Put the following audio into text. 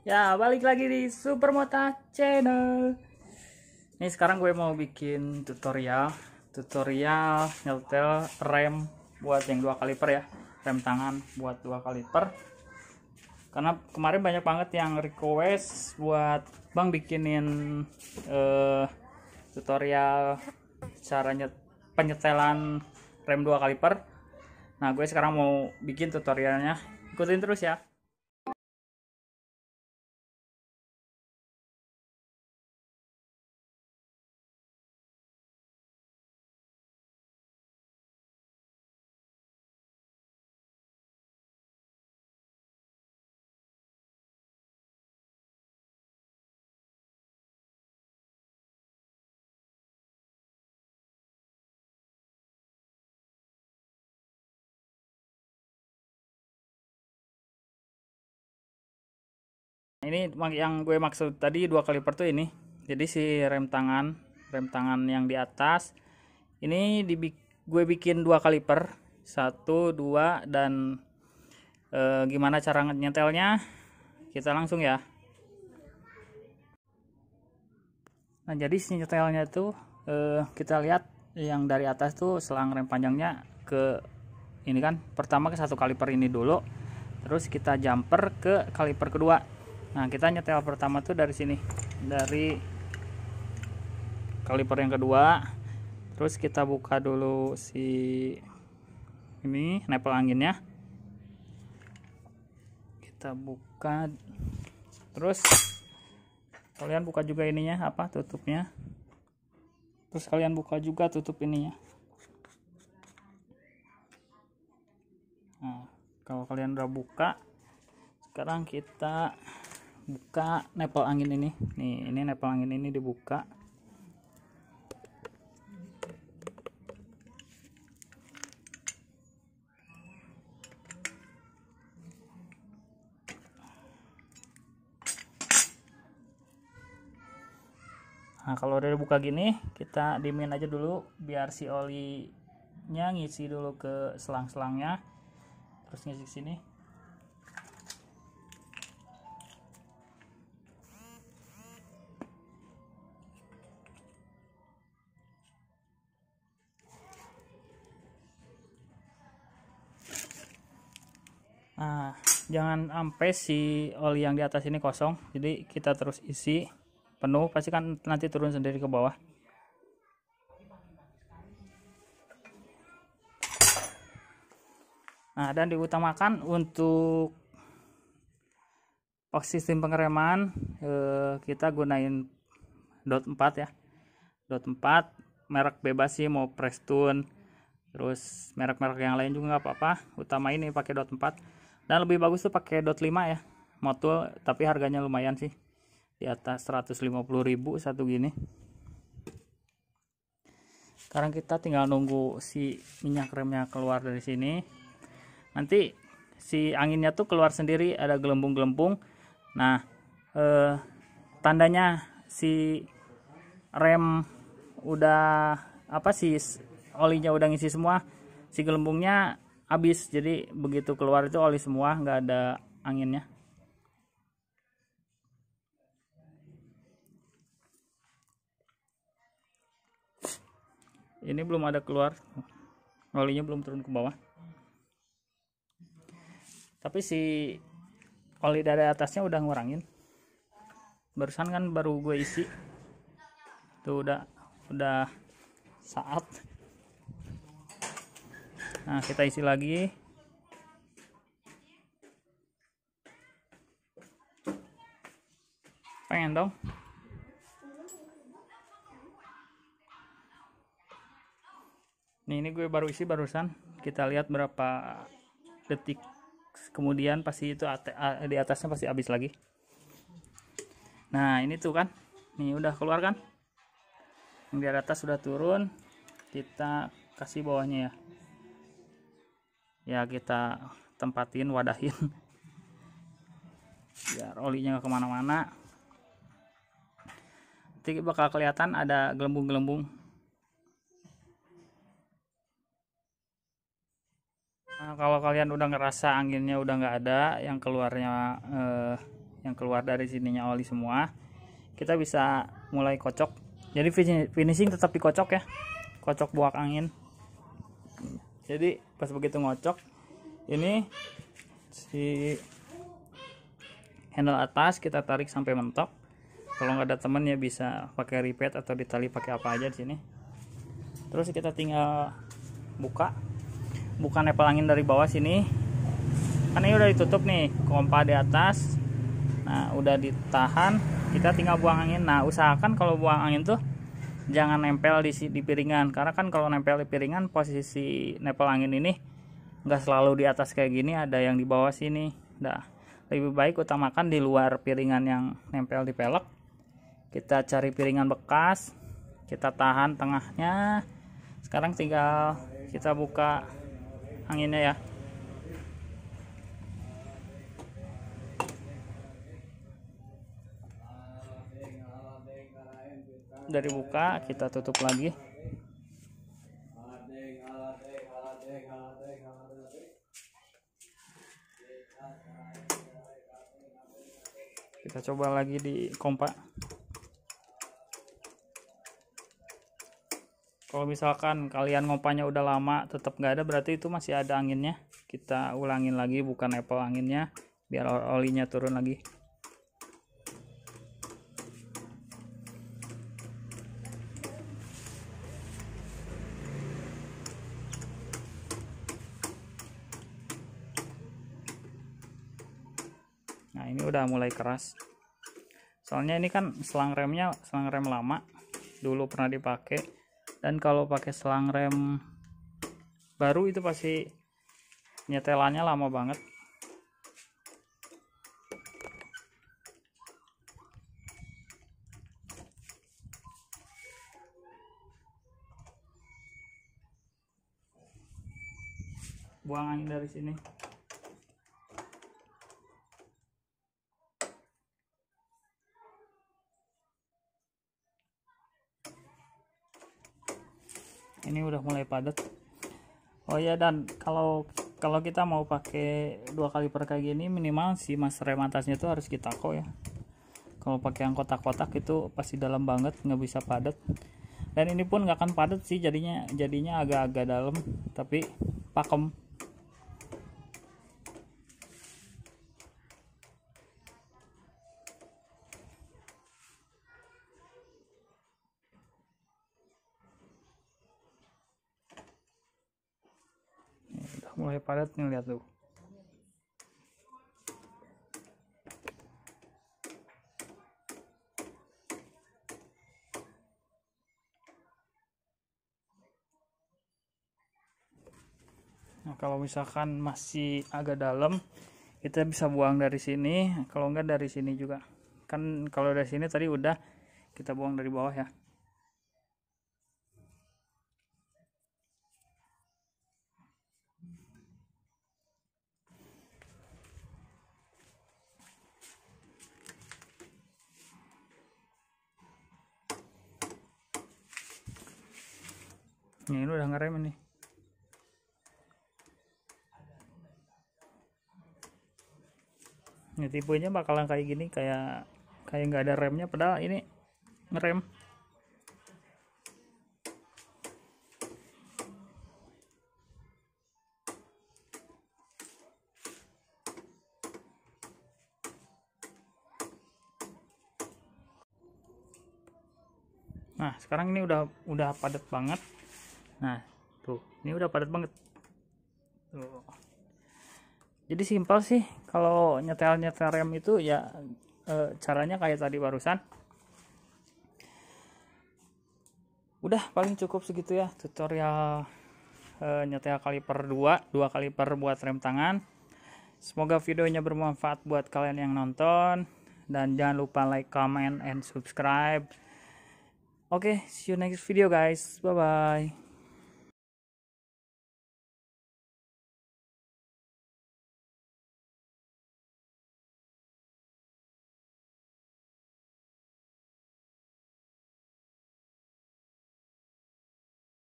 Ya, balik lagi di Supermota Channel. Ini sekarang gue mau bikin tutorial, tutorial nyetel rem buat yang dua kaliper ya, rem tangan buat dua kaliper. Karena kemarin banyak banget yang request buat Bang bikinin uh, tutorial caranya penyetelan rem dua kaliper. Nah, gue sekarang mau bikin tutorialnya. Ikutin terus ya. ini yang gue maksud tadi dua kaliper tuh ini jadi si rem tangan rem tangan yang di atas ini di gue bikin dua kaliper satu dua dan e, gimana cara nyetelnya kita langsung ya nah jadi nyetelnya tuh e, kita lihat yang dari atas tuh selang rem panjangnya ke ini kan pertama ke satu kaliper ini dulu terus kita jumper ke kaliper kedua nah kita nyetel pertama tuh dari sini dari kaliper yang kedua terus kita buka dulu si ini nepel anginnya kita buka terus kalian buka juga ininya apa tutupnya terus kalian buka juga tutup ininya nah kalau kalian udah buka sekarang kita buka nepel angin ini nih ini nepel angin ini dibuka Nah, kalau udah dibuka gini, kita dimin aja dulu biar si olinya ngisi dulu ke selang-selangnya. Terus ngisi sini. jangan sampai si oli yang di atas ini kosong jadi kita terus isi penuh pasti kan nanti turun sendiri ke bawah nah dan diutamakan untuk sistem pengereman eh, kita gunain dot 4 ya dot 4 merek bebas sih mau Prestun terus merek-merek yang lain juga nggak apa-apa utama ini pakai dot 4 dan lebih bagus tuh pakai dot 5 ya motul tapi harganya lumayan sih di atas 150.000 satu gini sekarang kita tinggal nunggu si minyak remnya keluar dari sini nanti si anginnya tuh keluar sendiri ada gelembung-gelembung nah eh, tandanya si rem udah apa sih olinya udah ngisi semua si gelembungnya habis jadi begitu keluar itu oli semua nggak ada anginnya ini belum ada keluar olinya belum turun ke bawah tapi si oli dari atasnya udah ngurangin barusan kan baru gue isi tuh udah udah saat nah kita isi lagi pengen dong nih ini gue baru isi barusan kita lihat berapa detik kemudian pasti itu di atasnya pasti habis lagi nah ini tuh kan nih udah keluar kan yang di atas sudah turun kita kasih bawahnya ya ya kita tempatin wadahin biar olinya nggak kemana-mana nanti bakal kelihatan ada gelembung-gelembung nah, kalau kalian udah ngerasa anginnya udah nggak ada yang keluarnya eh, yang keluar dari sininya oli semua kita bisa mulai kocok jadi finishing tetap dikocok ya kocok buak angin jadi pas begitu ngocok ini si handle atas kita tarik sampai mentok kalau nggak ada temen ya bisa pakai ripet atau ditali pakai apa aja di sini terus kita tinggal buka buka nepel angin dari bawah sini kan ini udah ditutup nih kompa di atas nah udah ditahan kita tinggal buang angin nah usahakan kalau buang angin tuh jangan nempel di di piringan karena kan kalau nempel di piringan posisi nepel angin ini nggak selalu di atas kayak gini ada yang di bawah sini Dah lebih baik utamakan di luar piringan yang nempel di pelek kita cari piringan bekas kita tahan tengahnya sekarang tinggal kita buka anginnya ya dari buka kita tutup lagi kita coba lagi di kompak. kalau misalkan kalian ngompanya udah lama tetap nggak ada berarti itu masih ada anginnya kita ulangin lagi bukan apple anginnya biar olinya turun lagi udah mulai keras soalnya ini kan selang remnya selang rem lama dulu pernah dipakai dan kalau pakai selang rem baru itu pasti nyetelannya lama banget buang angin dari sini udah mulai padat oh ya dan kalau kalau kita mau pakai dua kali per kaki ini minimal si mas rem atasnya itu harus kita kok ya kalau pakai yang kotak-kotak itu pasti dalam banget nggak bisa padat dan ini pun nggak akan padat sih jadinya jadinya agak-agak dalam tapi pakem mulai padat nih lihat tuh Nah, kalau misalkan masih agak dalam, kita bisa buang dari sini. Kalau enggak dari sini juga. Kan kalau dari sini tadi udah kita buang dari bawah ya. Nih, ini udah ngerem nih. Ini tipenya bakalan kayak gini, kayak kayak nggak ada remnya, padahal ini ngerem. Nah, sekarang ini udah udah padat banget nah tuh ini udah padat banget tuh jadi simpel sih kalau nyetel nyetel rem itu ya e, caranya kayak tadi barusan udah paling cukup segitu ya tutorial e, nyetel kaliper 2 dua kaliper buat rem tangan semoga videonya bermanfaat buat kalian yang nonton dan jangan lupa like comment and subscribe oke okay, see you next video guys bye bye